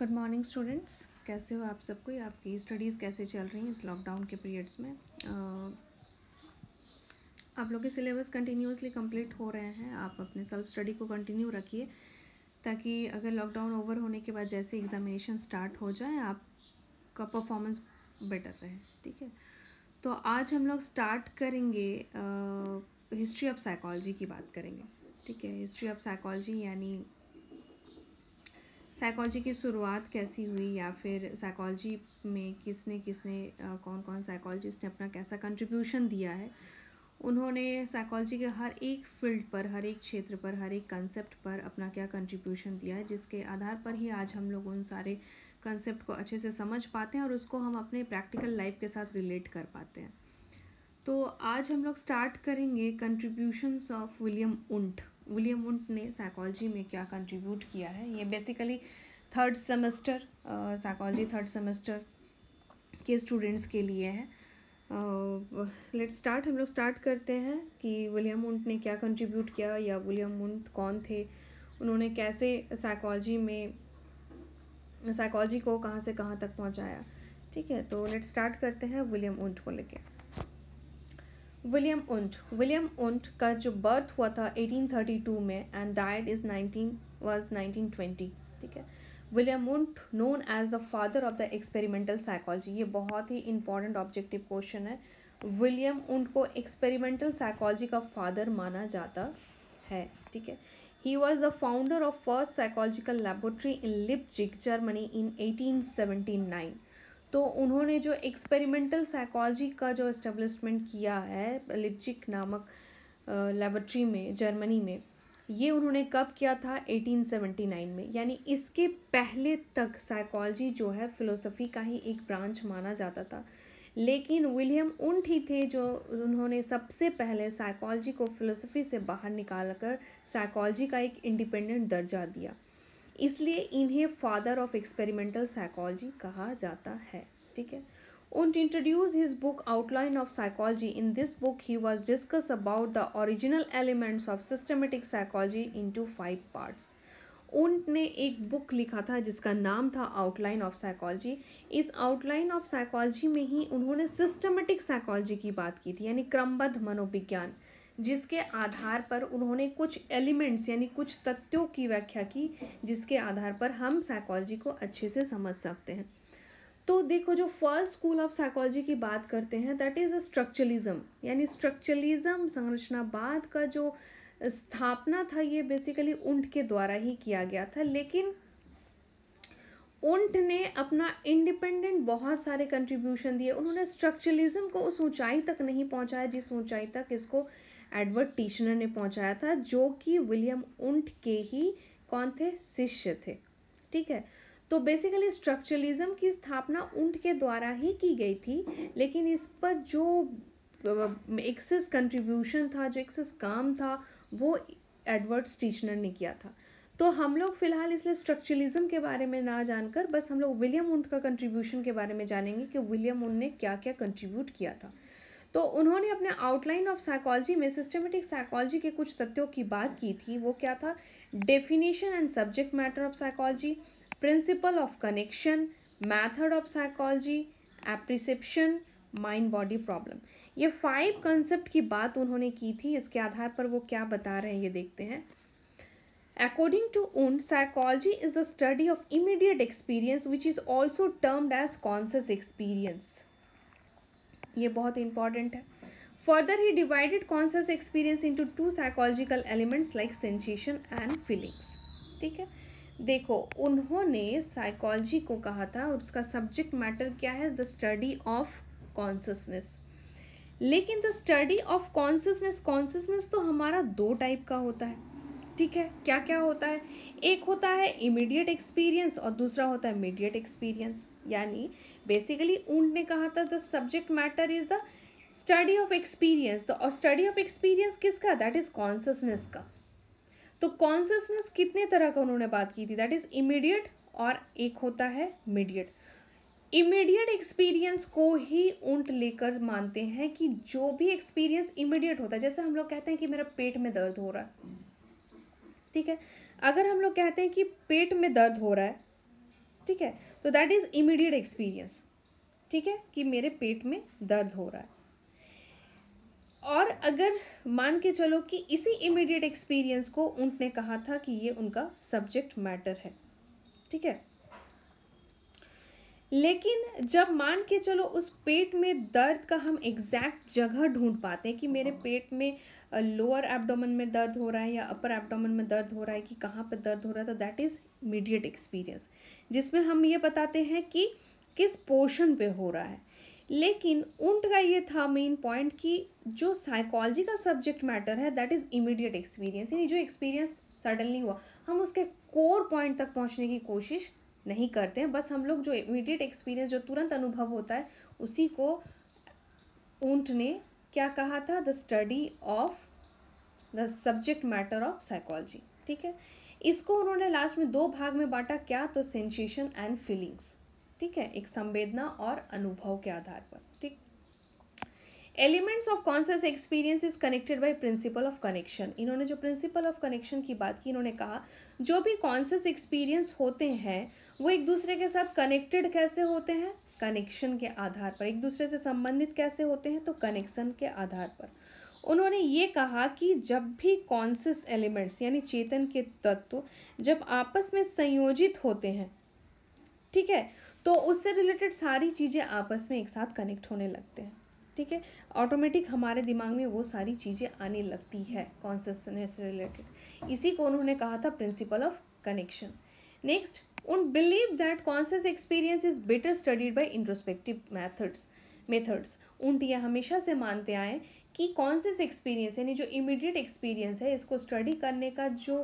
Good morning students कैसे हो आप सबको आपकी स्टडीज़ कैसे चल रही हैं इस लॉकडाउन के पीरियड्स में uh, आप लोग के सिलेबस कंटिन्यूसली कंप्लीट हो रहे हैं आप अपने सेल्फ स्टडी को कंटिन्यू रखिए ताकि अगर लॉकडाउन ओवर होने के बाद जैसे एग्ज़ामिनेशन स्टार्ट हो जाए आपका परफॉर्मेंस बेटर रहे ठीक है तो आज हम लोग स्टार्ट करेंगे हिस्ट्री ऑफ साइकोलॉजी की बात करेंगे ठीक है हिस्ट्री ऑफ साइकोलॉजी यानी साइकोलॉजी की शुरुआत कैसी हुई या फिर साइकोलॉजी में किसने किसने कौन कौन साइकोलॉजिस्ट ने अपना कैसा कंट्रीब्यूशन दिया है उन्होंने साइकोलॉजी के हर एक फील्ड पर हर एक क्षेत्र पर हर एक कंसेप्ट पर अपना क्या कंट्रीब्यूशन दिया है जिसके आधार पर ही आज हम लोग उन सारे कंसेप्ट को अच्छे से समझ पाते हैं और उसको हम अपने प्रैक्टिकल लाइफ के साथ रिलेट कर पाते हैं तो आज हम लोग स्टार्ट करेंगे contributions of William Wundt William Wundt ने साइकोलॉजी में क्या कंट्रीब्यूट किया है ये basically third semester psychology third semester के स्टूडेंट्स के लिए है लेट uh, स्टार्ट हम लोग स्टार्ट करते हैं कि विलियम वुंट ने क्या कंट्रीब्यूट किया या विलियम वुंट कौन थे उन्होंने कैसे साइकोलॉजी में साइकोलॉजी को कहाँ से कहाँ तक पहुँचाया ठीक है तो लेट स्टार्ट करते हैं विलियम वुंट को लेकर विलियम उंट विलियम उंट का जो बर्थ हुआ था 1832 में एंड डाइड इज 19 वाज 1920 ठीक है William Wundt known as the father of the experimental psychology ये बहुत ही इंपॉर्टेंट ऑब्जेक्टिव क्वेश्चन है विलियम उंट को एक्सपेरिमेंटल साइकोलॉजी का फादर माना जाता है ठीक है he was the founder of first psychological laboratory in Leipzig Germany in eighteen तो उन्होंने जो एक्सपेरिमेंटल साइकोलॉजी का जो इस्टेब्लिशमेंट किया है लिपचिक नामक लेबोरेटरी में जर्मनी में ये उन्होंने कब किया था 1879 में यानी इसके पहले तक साइकोलॉजी जो है फिलोसफी का ही एक ब्रांच माना जाता था लेकिन विलियम उन्ट ही थे जो उन्होंने सबसे पहले साइकोलॉजी को फिलोसफी से बाहर निकाल कर साइकोलॉजी का एक इंडिपेंडेंट दर्जा दिया इसलिए इन्हें फादर ऑफ एक्सपेरिमेंटल साइकोलॉजी कहा जाता है ठीक है Wundt to introduce his book outline of psychology in this book he was discuss about the original elements of systematic psychology in two five parts उन ने एक बुक लिखा था जिसका नाम था आउटलाइन ऑफ साइकोलॉजी इस आउटलाइन ऑफ साइकोलॉजी में ही उन्होंने सिस्टमेटिक साइकोलॉजी की बात की थी यानी क्रमबद्ध मनोविज्ञान जिसके आधार पर उन्होंने कुछ एलिमेंट्स यानी कुछ तथ्यों की व्याख्या की जिसके आधार पर हम साइकोलॉजी को अच्छे से समझ सकते हैं तो देखो जो फर्स्ट स्कूल ऑफ साइकोलॉजी की बात करते हैं दैट इज़ अ स्ट्रक्चरलिज्म यानी स्ट्रक्चरलिज्म संरचनावाद का जो स्थापना था ये बेसिकली ऊंट के द्वारा ही किया गया था लेकिन ऊंट ने अपना इंडिपेंडेंट बहुत सारे कंट्रीब्यूशन दिए उन्होंने स्ट्रक्चरलिज्म को उस ऊंचाई तक नहीं पहुंचाया जिस ऊंचाई तक इसको एडवर्ड टीशनर ने पहुंचाया था जो कि विलियम उंट के ही कौन थे शिष्य थे ठीक है तो बेसिकली स्ट्रक्चरलिज्म की स्थापना उंट के द्वारा ही की गई थी लेकिन इस पर जो एक्सेस कंट्रीब्यूशन था जो एक्सेस काम था वो एडवर्ड्स टीचनर ने किया था तो हम लोग फिलहाल इसलिए स्ट्रक्चरलिज्म के बारे में ना जानकर बस हम लोग विलियम उन्ट का कंट्रीब्यूशन के बारे में जानेंगे कि विलियम उन्ट ने क्या क्या कंट्रीब्यूट किया था तो उन्होंने अपने आउटलाइन ऑफ साइकोलॉजी में सिस्टमेटिक साइकोलॉजी के कुछ तथ्यों की बात की थी वो क्या था definition and subject matter of psychology principle of connection method of psychology apperception mind body problem ये फाइव कंसेप्ट की बात उन्होंने की थी इसके आधार पर वो क्या बता रहे हैं ये देखते हैं according to Wundt psychology is the study of immediate experience which is also termed as conscious experience ये बहुत इंपॉर्टेंट है further he divided conscious experience into two psychological elements like sensation and feelings ठीक है देखो उन्होंने psychology को कहा था और उसका सब्जेक्ट मैटर क्या है द स्टडी ऑफ कॉन्सियसनेस लेकिन the study of consciousness consciousness तो हमारा दो टाइप का होता है ठीक है क्या क्या होता है एक होता है इमीडिएट एक्सपीरियंस और दूसरा होता है मीडिएट एक्सपीरियंस यानी बेसिकली ऊंट ने कहा था the subject matter is the study of experience तो और स्टडी ऑफ एक्सपीरियंस किसका दैट इज़ कॉन्सियसनेस का तो कॉन्सियसनेस कितने तरह का उन्होंने बात की थी दैट इज़ इमीडिएट और एक होता है मीडिएट इमीडिएट एक्सपीरियंस को ही ऊँट लेकर मानते हैं कि जो भी एक्सपीरियंस इमीडिएट होता है जैसे हम लोग कहते हैं कि मेरा पेट में दर्द हो रहा है ठीक है अगर हम लोग कहते हैं कि पेट में दर्द हो रहा है ठीक है तो दैट इज़ इमीडिएट एक्सपीरियंस ठीक है कि मेरे पेट में दर्द हो रहा है और अगर मान के चलो कि इसी इमीडिएट एक्सपीरियंस को उनने ने कहा था कि ये उनका सब्जेक्ट मैटर है ठीक है लेकिन जब मान के चलो उस पेट में दर्द का हम एग्जैक्ट जगह ढूंढ पाते हैं कि मेरे हाँ। पेट में लोअर एब्डोमन में दर्द हो रहा है या अपर एब्डोमन में दर्द हो रहा है कि कहाँ पर दर्द हो रहा है तो दैट इज़ इमीडिएट एक्सपीरियंस जिसमें हम ये बताते हैं कि किस पोर्शन पे हो रहा है लेकिन ऊंट का ये था मेन पॉइंट कि जो साइकोलॉजी का सब्जेक्ट मैटर है दैट इज़ इमीडिएट एक्सपीरियंस यानी जो एक्सपीरियंस सडनली हुआ हम उसके कोर पॉइंट तक पहुंचने की कोशिश नहीं करते हैं बस हम लोग जो इमीडिएट एक्सपीरियंस जो तुरंत अनुभव होता है उसी को ऊंट ने क्या कहा था the study of the subject matter of psychology ठीक है इसको उन्होंने लास्ट में दो भाग में बांटा क्या तो सेंसेशन एंड फीलिंग्स ठीक है एक संवेदना और अनुभव के आधार पर elements of conscious experience is connected by principle of connection इन्होंने जो प्रिंसिपल ऑफ कनेक्शन की बात की इन्होंने कहा जो भी कॉन्सियस एक्सपीरियंस होते हैं वो एक दूसरे के साथ कनेक्टेड कैसे होते हैं कनेक्शन के आधार पर एक दूसरे से संबंधित कैसे होते हैं तो कनेक्शन के आधार पर उन्होंने ये कहा कि जब भी कॉन्सियस एलिमेंट्स यानी चेतन के तत्व जब आपस में संयोजित होते हैं ठीक है तो उससे रिलेटेड सारी चीज़ें आपस में एक साथ कनेक्ट होने लगते हैं ठीक है ऑटोमेटिक हमारे दिमाग में वो सारी चीज़ें आने लगती है कॉन्सियसनेस रिलेटेड इसी को उन्होंने कहा था principle of connection next Wundt believe that conscious experience is better studied by introspective methods methods Wundt यह हमेशा से मानते आए कि कॉन्सियस एक्सपीरियंस यानी जो इमिडिएट एक्सपीरियंस है इसको स्टडी करने का जो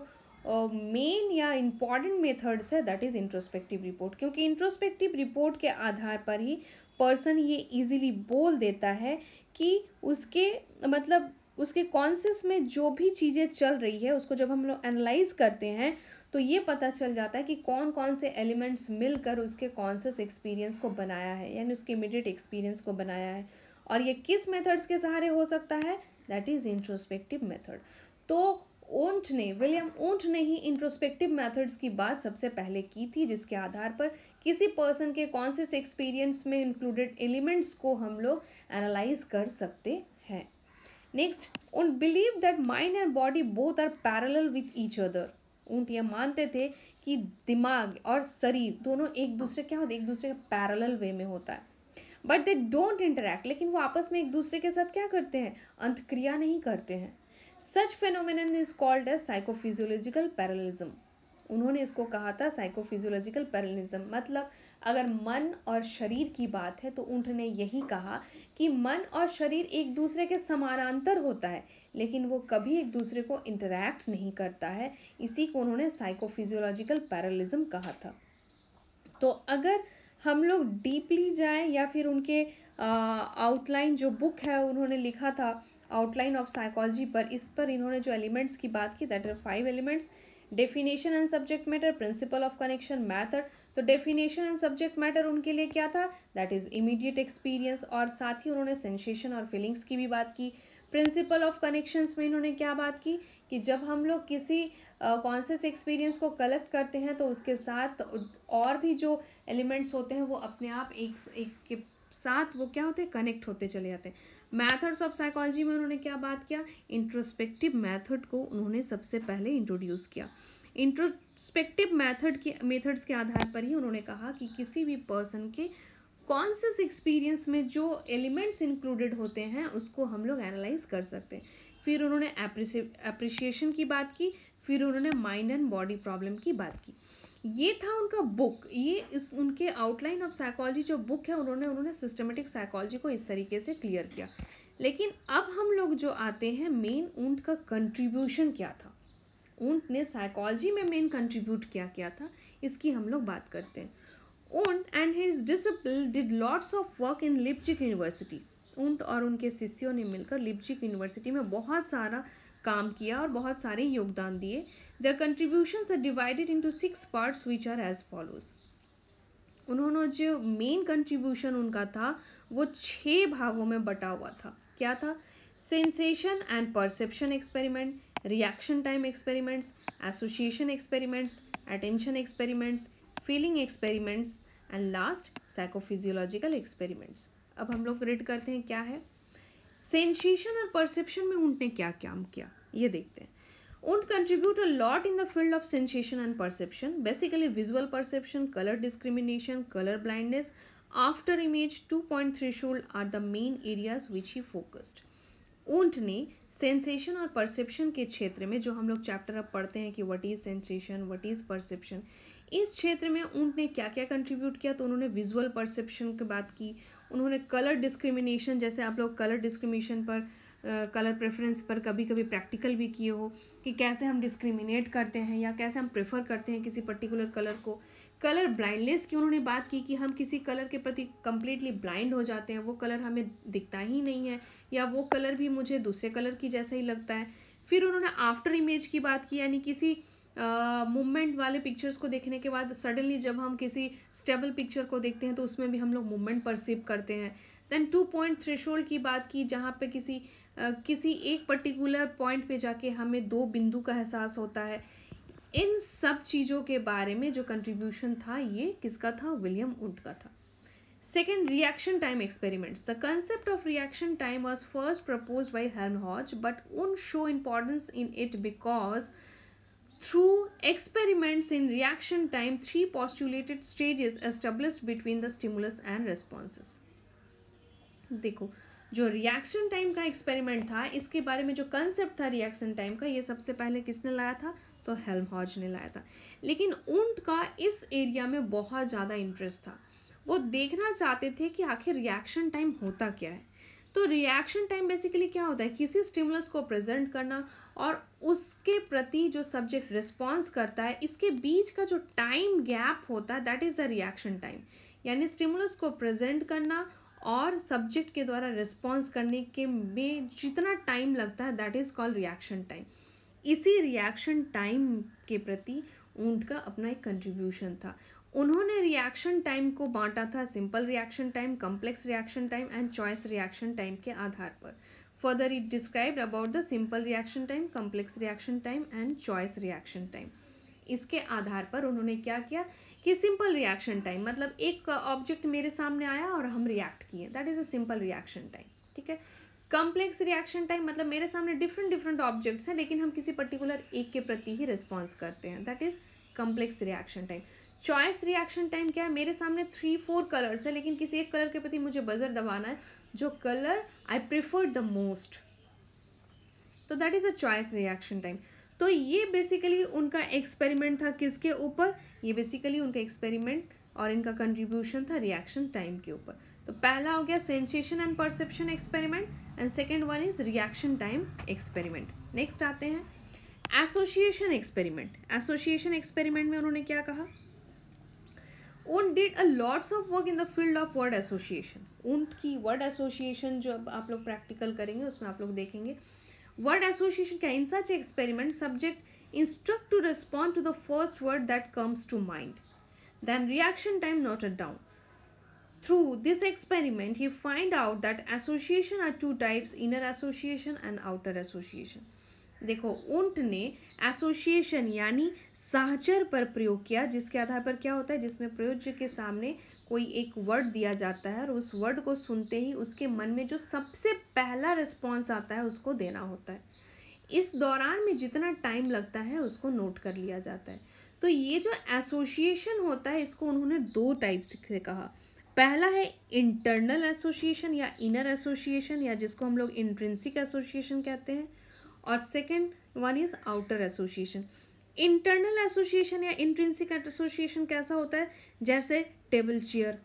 मेन uh, या इम्पॉर्टेंट मेथड्स है दैट इज़ इंट्रोस्पेक्टिव रिपोर्ट क्योंकि इंट्रोस्पेक्टिव रिपोर्ट के आधार पर ही पर्सन ये इजीली बोल देता है कि उसके मतलब उसके कॉन्सियस में जो भी चीज़ें चल रही है उसको जब हम लोग एनालाइज करते हैं तो ये पता चल जाता है कि कौन कौन से एलिमेंट्स मिलकर उसके कॉन्सियस एक्सपीरियंस को बनाया है यानी उसके इमिडिएट एक्सपीरियंस को बनाया है और ये किस मेथड्स के सहारे हो सकता है दैट इज़ इंट्रोस्पेक्टिव मेथड तो ऊंट ने विलियम ऊंट ने ही इंट्रोस्पेक्टिव मेथड्स की बात सबसे पहले की थी जिसके आधार पर किसी पर्सन के कौन से एक्सपीरियंस में इंक्लूडेड एलिमेंट्स को हम लोग एनालाइज कर सकते हैं next Wundt believe that mind and body both are parallel with each other Wundt यह मानते थे कि दिमाग और शरीर दोनों एक दूसरे क्या होते एक दूसरे के पैरल वे में होता है बट दे डोंट इंटरेक्ट लेकिन वो आपस में एक दूसरे के साथ क्या करते हैं अंतक्रिया नहीं करते हैं such phenomenon is called as psychophysiological parallelism उन्होंने इसको कहा था साइकोफिजियोलॉजिकल पैरलिज्म मतलब अगर मन और शरीर की बात है तो उन्होंने यही कहा कि मन और शरीर एक दूसरे के समानांतर होता है लेकिन वो कभी एक दूसरे को इंटरैक्ट नहीं करता है इसी को उन्होंने साइकोफिजियोलॉजिकल पैरलिज्म कहा था तो अगर हम लोग डीपली जाएँ या फिर उनके आउटलाइन जो बुक है उन्होंने लिखा था आउटलाइन ऑफ साइकोलॉजी पर इस पर इन्होंने जो एलिमेंट्स की बात की that are five elements definition and subject matter principle of connection method तो डेफिनेशन एंड सब्जेक्ट मैटर उनके लिए क्या था दैट इज इमीडिएट एक्सपीरियंस और साथ ही उन्होंने सेंसेशन और फीलिंग्स की भी बात की प्रिंसिपल ऑफ कनेक्शंस में इन्होंने क्या बात की कि जब हम लोग किसी कॉन्सियस एक्सपीरियंस को कलेक्ट करते हैं तो उसके साथ और भी जो एलिमेंट्स होते हैं वो अपने आप एक, एक के साथ वो क्या होते हैं कनेक्ट होते चले जाते हैं मैथड्स ऑफ साइकोलॉजी में उन्होंने क्या बात किया इंट्रोस्पेक्टिव मैथड को उन्होंने सबसे पहले इंट्रोड्यूस किया इंट्रोस्पेक्टिव मैथड के मेथड्स के आधार पर ही उन्होंने कहा कि किसी भी पर्सन के कॉन्सियस एक्सपीरियंस में जो एलिमेंट्स इंक्लूडेड होते हैं उसको हम लोग एनालाइज कर सकते हैं फिर उन्होंने अप्रिसिएशन की बात की फिर उन्होंने माइंड एंड बॉडी प्रॉब्लम की बात की ये था उनका बुक ये इस उनके आउटलाइन ऑफ साइकोलॉजी जो बुक है उन्होंने उन्होंने सिस्टमेटिक साइकोलॉजी को इस तरीके से क्लियर किया लेकिन अब हम लोग जो आते हैं मेन ऊंट का कंट्रीब्यूशन क्या था ऊंट ने साइकोलॉजी में मेन कंट्रीब्यूट क्या किया था इसकी हम लोग बात करते हैं Wundt and his disciple did lots of work in Leipzig university Wundt और उनके शिष्यों ने मिलकर लिपचिक यूनिवर्सिटी में बहुत सारा काम किया और बहुत सारे योगदान दिए the contributions are divided into six parts which are as follows उन्होंने जो मेन कंट्रीब्यूशन उनका था वो छः भागों में बटा हुआ था क्या था sensation and perception experiment reaction time experiments association experiments attention experiments feeling experiments and last psychophysiological experiments अब हम लोग रीड करते हैं क्या है सेंसेशन और परसेप्शन में ऊंट ने क्या काम किया ये देखते हैं Wundt contribute a lot in the field of sensation and perception basically visual perception colour discrimination colour blindness after image two point threshold are the main areas which he focused Wundt ने sensation और perception के क्षेत्र में जो हम लोग chapter अब पढ़ते हैं कि what is sensation what is perception इस क्षेत्र में ऊंट ने क्या क्या कंट्रीब्यूट किया तो उन्होंने विजुअल परसेप्शन की बात की उन्होंने कलर डिस्क्रिमिनेशन जैसे आप लोग कलर डिस्क्रिमिनेशन पर कलर uh, प्रेफरेंस पर कभी कभी प्रैक्टिकल भी किए हो कि कैसे हम डिस्क्रिमिनेट करते हैं या कैसे हम प्रेफर करते हैं किसी पर्टिकुलर कलर को कलर ब्लाइंडनेस की उन्होंने बात की कि हम किसी कलर के प्रति कम्प्लीटली ब्लाइंड हो जाते हैं वो कलर हमें दिखता ही नहीं है या वो कलर भी मुझे दूसरे कलर की जैसा ही लगता है फिर उन्होंने आफ्टर इमेज की बात की यानी किसी मूवमेंट uh, वाले पिक्चर्स को देखने के बाद सडनली जब हम किसी स्टेबल पिक्चर को देखते हैं तो उसमें भी हम लोग मूवमेंट परसीव करते हैं देन टू पॉइंट थ्रेशोल्ड की बात की जहाँ पे किसी uh, किसी एक पर्टिकुलर पॉइंट पे जाके हमें दो बिंदु का एहसास होता है इन सब चीज़ों के बारे में जो कंट्रीब्यूशन था ये किसका था विलियम उड का था second reaction time experiments the concept of reaction time was first propose by Hern Hodge but Wundt show importance in it because through experiments in reaction time three postulated stages established between the stimulus and responses देखो जो reaction time का experiment था इसके बारे में जो concept था reaction time का ये सबसे पहले किसने लाया था तो हेल्महॉज ने लाया था लेकिन ऊंट का इस एरिया में बहुत ज़्यादा इंटरेस्ट था वो देखना चाहते थे कि आखिर रिएक्शन टाइम होता क्या है तो रिएक्शन टाइम बेसिकली क्या होता है किसी स्टिमुलस को प्रेजेंट करना और उसके प्रति जो सब्जेक्ट रिस्पॉन्स करता है इसके बीच का जो टाइम गैप होता है that is the reaction time यानी स्टिमुलस को प्रेजेंट करना और सब्जेक्ट के द्वारा रिस्पॉन्स करने के में जितना टाइम लगता है that is called reaction time इसी रिएक्शन टाइम के प्रति ऊंट का अपना एक कंट्रीब्यूशन था उन्होंने रिएक्शन टाइम को बांटा था simple reaction time complex reaction time and choice reaction time के आधार पर Further, it described about the simple reaction time, complex reaction time and choice reaction time. इसके आधार पर उन्होंने क्या किया कि सिंपल रिएक्शन टाइम मतलब एक ऑब्जेक्ट मेरे सामने आया और हम रिएक्ट किए that is a simple reaction time ठीक है कम्प्लेक्स रिएक्शन टाइम मतलब मेरे सामने डिफरेंट डिफरेंट ऑब्जेक्ट्स हैं लेकिन हम किसी पर्टिकुलर एक के प्रति ही रिस्पॉन्स करते हैं that is complex reaction time choice reaction time क्या है मेरे सामने थ्री फोर कलर्स है लेकिन किसी एक कलर के प्रति मुझे बजर दबाना है जो colour I prefer the most तो that is a choice reaction time तो ये बेसिकली उनका एक्सपेरिमेंट था किसके ऊपर ये बेसिकली उनका एक्सपेरिमेंट और इनका कंट्रीब्यूशन था रिएक्शन टाइम के ऊपर तो पहला हो गया sensation and perception experiment and second one is reaction time experiment next आते हैं एसोसिएशन एक्सपेरिमेंट एसोसिएशन एक्सपेरिमेंट में उन्होंने क्या कहा own did a lots of work in the field of word association Wundt की वर्ड एसोसिएशन जो अब आप लोग प्रैक्टिकल करेंगे उसमें आप लोग देखेंगे वर्ड एसोसिएशन क्या in such experiment subject instruct to respond to the first word that comes to mind reaction time not noted down through this experiment you find out that association are two types inner association and outer association देखो Wundt ने association यानी साहचर पर प्रयोग किया जिसके आधार पर क्या होता है जिसमें प्रयोज्य के सामने कोई एक वर्ड दिया जाता है और उस वर्ड को सुनते ही उसके मन में जो सबसे पहला रिस्पॉन्स आता है उसको देना होता है इस दौरान में जितना टाइम लगता है उसको नोट कर लिया जाता है तो ये जो एसोसिएशन होता है इसको उन्होंने दो टाइप से कहा पहला है इंटरनल एसोसिएशन या इनर एसोसिएशन या जिसको हम लोग इंट्रेंसिक एसोसिएशन कहते हैं और second one is outer association internal association या इंट्रेंसिक एसोसिएशन कैसा होता है जैसे table chair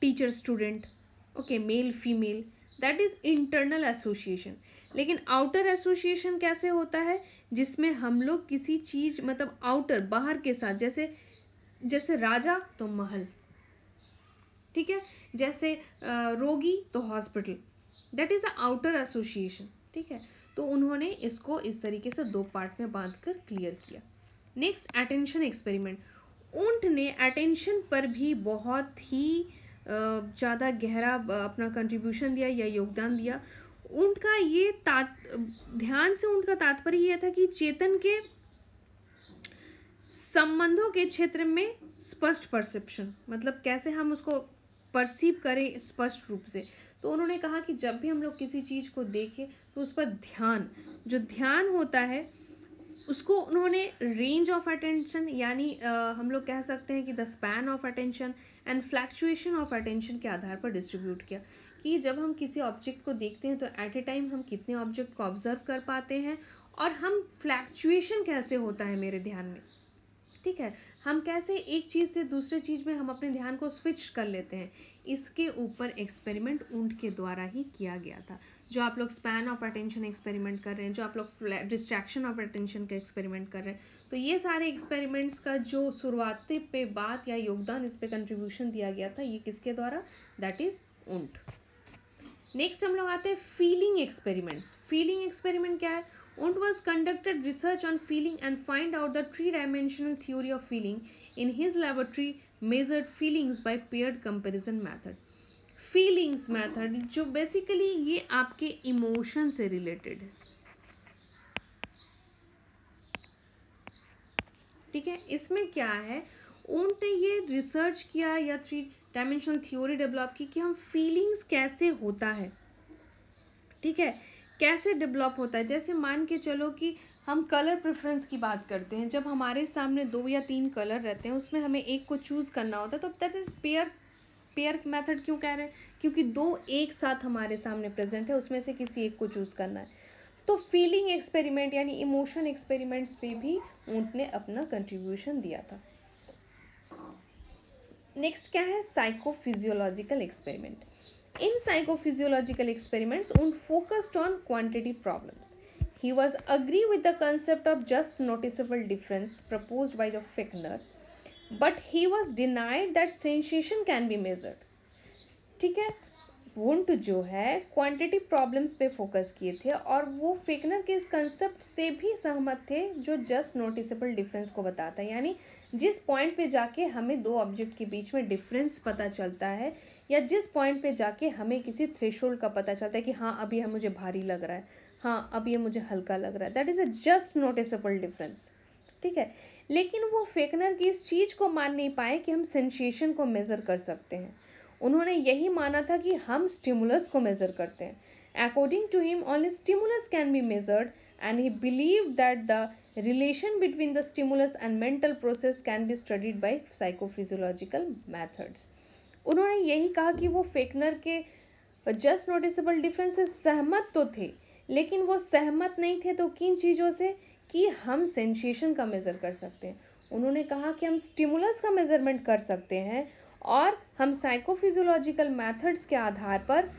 teacher student okay male female that is internal association लेकिन आउटर एसोसिएशन कैसे होता है जिसमें हम लोग किसी चीज़ मतलब आउटर बाहर के साथ जैसे जैसे राजा तो महल ठीक है जैसे रोगी तो hospital that is the outer association ठीक है तो उन्होंने इसको इस तरीके से दो पार्ट में बांध कर क्लियर किया नेक्स्ट अटेंशन एक्सपेरिमेंट ऊंट ने अटेंशन पर भी बहुत ही ज़्यादा गहरा अपना कंट्रीब्यूशन दिया या योगदान दिया ऊंट का ये तात ध्यान से ऊंट का तात्पर्य यह था कि चेतन के संबंधों के क्षेत्र में स्पष्ट परसेप्शन मतलब कैसे हम उसको परसीव करें स्पष्ट रूप से तो उन्होंने कहा कि जब भी हम लोग किसी चीज़ को देखें तो उस पर ध्यान जो ध्यान होता है उसको उन्होंने रेंज ऑफ अटेंशन यानी हम लोग कह सकते हैं कि the span of attention and fluctuation of attention के आधार पर डिस्ट्रीब्यूट किया कि जब हम किसी ऑब्जेक्ट को देखते हैं तो एट ए टाइम हम कितने ऑब्जेक्ट को ऑब्जर्व कर पाते हैं और हम फ्लैक्चुएशन कैसे होता है मेरे ध्यान में ठीक है हम कैसे एक चीज़ से दूसरे चीज़ में हम अपने ध्यान को स्विच कर लेते हैं इसके ऊपर एक्सपेरिमेंट ऊंट के द्वारा ही किया गया था जो आप लोग स्पैन ऑफ अटेंशन एक्सपेरिमेंट कर रहे हैं जो आप लोग डिस्ट्रैक्शन ऑफ अटेंशन का एक्सपेरिमेंट कर रहे हैं तो ये सारे एक्सपेरिमेंट्स का जो शुरुआती पे बात या योगदान इस पर कंट्रीब्यूशन दिया गया था ये किसके द्वारा दैट इज़ ऊंट नेक्स्ट हम लोग आते हैं फीलिंग एक्सपेरिमेंट्स फीलिंग एक्सपेरिमेंट क्या है was conducted research on feeling and find out the three-dimensional theory of feeling. In his laboratory, measured feelings by paired comparison method. Feelings method जो basically ये आपके emotion से related है ठीक है इसमें क्या है ऊंट ने ये रिसर्च किया या थ्री डायमेंशनल थ्योरी डेवलप की कि हम फीलिंग्स कैसे होता है ठीक है कैसे डेवलप होता है जैसे मान के चलो कि हम कलर प्रेफरेंस की बात करते हैं जब हमारे सामने दो या तीन कलर रहते हैं उसमें हमें एक को चूज़ करना होता है तो that is pair pair method क्यों कह रहे हैं क्योंकि दो एक साथ हमारे सामने प्रेजेंट है उसमें से किसी एक को चूज़ करना है तो फीलिंग एक्सपेरिमेंट यानी इमोशन एक्सपेरिमेंट्स पे भी ऊंट ने अपना कंट्रीब्यूशन दिया था नेक्स्ट क्या है psychophysiological experiment in psychophysiological experiments उन focused on quantity problem he was agree with the concept of just noticeable difference propose by the Fechner but he was denied that sensation can be measured ठीक है won't तो जो है quantity problems पे focus किए थे और वो फेकनर के इस कंसेप्ट से भी सहमत थे जो जस्ट नोटिसेबल डिफरेंस को बताता है यानी जिस पॉइंट पे जाके हमें दो ऑब्जेक्ट के बीच में डिफरेंस पता चलता है या जिस पॉइंट पे जाके हमें किसी थ्रेशोल्ड का पता चलता है कि हाँ अभी यह मुझे भारी लग रहा है हाँ अब ये मुझे हल्का लग रहा है that is a just noticeable difference ठीक है लेकिन वो फेकनर की इस चीज़ को मान नहीं पाए कि हम सेंसेशन को मेज़र कर सकते हैं उन्होंने यही माना था कि हम स्टिमुलस को मेज़र करते हैं according to him only stimulus can be measured and he believe that the relation between the stimulus and mental process can be studied by psychophysiological methods उन्होंने यही कहा कि वो फेकनर के जस्ट नोटिसेबल से सहमत तो थे लेकिन वो सहमत नहीं थे तो किन चीज़ों से कि हम सेंसेशन का मेज़र कर सकते हैं उन्होंने कहा कि हम स्टिमुलस का मेज़रमेंट कर सकते हैं और हम साइकोफिजोलॉजिकल मेथड्स के आधार पर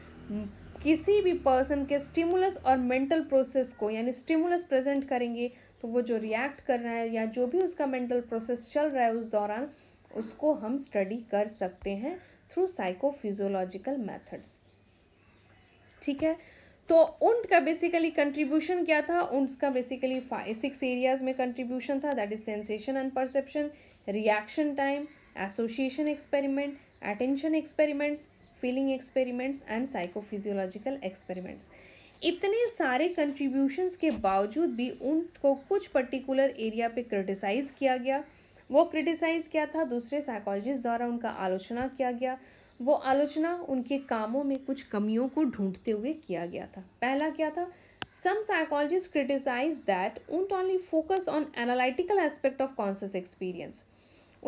किसी भी पर्सन के स्टिमुलस और मेंटल प्रोसेस को यानी स्टिमुलस प्रेजेंट करेंगे तो वो जो रिएक्ट कर रहा है या जो भी उसका मेंटल प्रोसेस चल रहा है उस दौरान उसको हम स्टडी कर सकते हैं थ्रू साइकोफिजोलॉजिकल मेथड्स ठीक है तो उंट का बेसिकली कंट्रीब्यूशन क्या था उंट्स का बेसिकली सिक्स एरियाज में कंट्रीब्यूशन था that is sensation and perception reaction time association experiment attention experiments feeling experiments and psychophysiological experiments इतने सारे कंट्रीब्यूशंस के बावजूद भी ऊंट को कुछ पर्टिकुलर एरिया पे क्रिटिसाइज़ किया गया वो क्रिटिसाइज़ किया था दूसरे साइकोलॉजिस्ट द्वारा उनका आलोचना किया गया वो आलोचना उनके कामों में कुछ कमियों को ढूंढते हुए किया गया था पहला क्या था some psychologist criticize that Wundt only focus on analytical aspect of conscious experience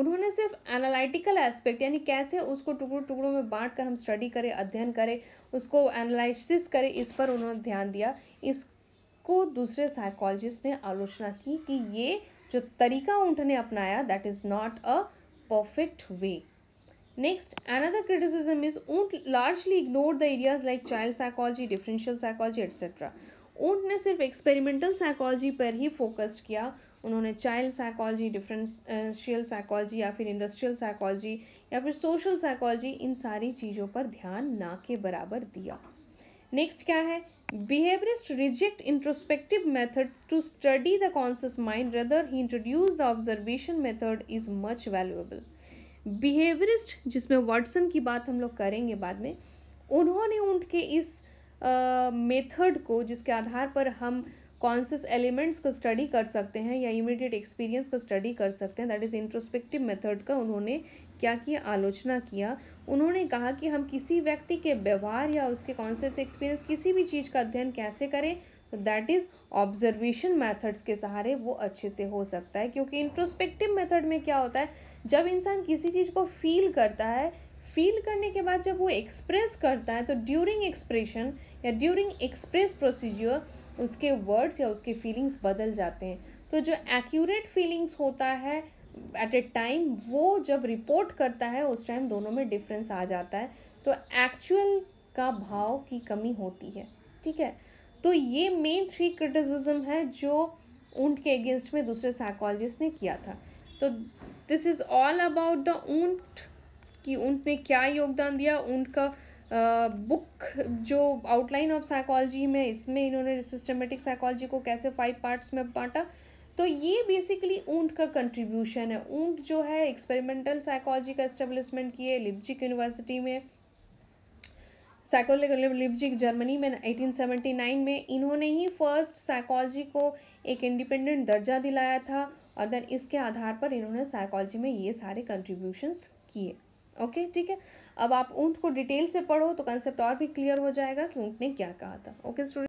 उन्होंने सिर्फ एनालिटिकल एस्पेक्ट यानी कैसे उसको टुकड़ों टुकड़ों में बांट कर हम स्टडी करें अध्ययन करें उसको एनालिसिस करें इस पर उन्होंने ध्यान दिया इसको दूसरे साइकोलॉजिस्ट ने आलोचना की कि ये जो तरीका ने अपनाया that is not a perfect way next another criticism is Wundt largely ignore the areas like child psychology differential psychology etcetera Wundt ने सिर्फ एक्सपेरिमेंटल साइकोलॉजी पर ही फोकस्ड किया उन्होंने चाइल्ड साइकोलॉजी डिफरेंशियल साइकोलॉजी या फिर इंडस्ट्रियल साइकोलॉजी या फिर social psychology in सारी चीज़ों पर ध्यान ना के बराबर दिया नेक्स्ट क्या है behaviourist reject introspective method to study the conscious mind rather he introduce the observation method is much valuable behaviourist जिसमें वाटसन की बात हम लोग करेंगे बाद में उन्होंने उनके इस मेथड uh, को जिसके आधार पर हम कॉन्सियस एलिमेंट्स को स्टडी कर सकते हैं या इमीडिएट एक्सपीरियंस को स्टडी कर सकते हैं दैट इज़ इंट्रोस्पेक्टिव मेथड का उन्होंने क्या की आलोचना किया उन्होंने कहा कि हम किसी व्यक्ति के व्यवहार या उसके कॉन्सियस एक्सपीरियंस किसी भी चीज़ का अध्ययन कैसे करें तो दैट इज़ ऑब्जर्वेशन मेथड्स के सहारे वो अच्छे से हो सकता है क्योंकि इंट्रोस्पेक्टिव मेथड में क्या होता है जब इंसान किसी चीज़ को फील करता है फील करने के बाद जब वो एक्सप्रेस करता है तो ड्यूरिंग एक्सप्रेशन या ड्यूरिंग एक्सप्रेस प्रोसीजर उसके वर्ड्स या उसके फीलिंग्स बदल जाते हैं तो जो एक्यूरेट फीलिंग्स होता है एट ए टाइम वो जब रिपोर्ट करता है उस टाइम दोनों में डिफरेंस आ जाता है तो एक्चुअल का भाव की कमी होती है ठीक है तो ये मेन थ्री क्रिटिसिज्म है जो ऊंट के अगेंस्ट में दूसरे साइकोलॉजिस्ट ने किया था तो this is all about the Wundt कि ऊंट ने क्या योगदान दिया ऊंट का बुक जो आउटलाइन ऑफ साइकोलॉजी में इसमें इन्होंने सिस्टमेटिक साइकोलॉजी को कैसे फाइव पार्ट्स में बांटा तो ये बेसिकली ऊंट का कंट्रीब्यूशन है ऊंट जो है एक्सपेरिमेंटल साइकोलॉजी का एस्टेब्लिशमेंट किए लिप्जिक यूनिवर्सिटी में साइकोलॉजी लिप्जिक जर्मनी में 1879 में इन्होंने ही फर्स्ट साइकोलॉजी को एक इंडिपेंडेंट दर्जा दिलाया था और देन इसके आधार पर इन्होंने साइकोलॉजी में ये सारे कंट्रीब्यूशंस किए ओके ठीक है अब आप ऊँट को डिटेल से पढ़ो तो कंसेप्ट और भी क्लियर हो जाएगा कि ऊँट ने क्या कहा था ओके स्टूडेंट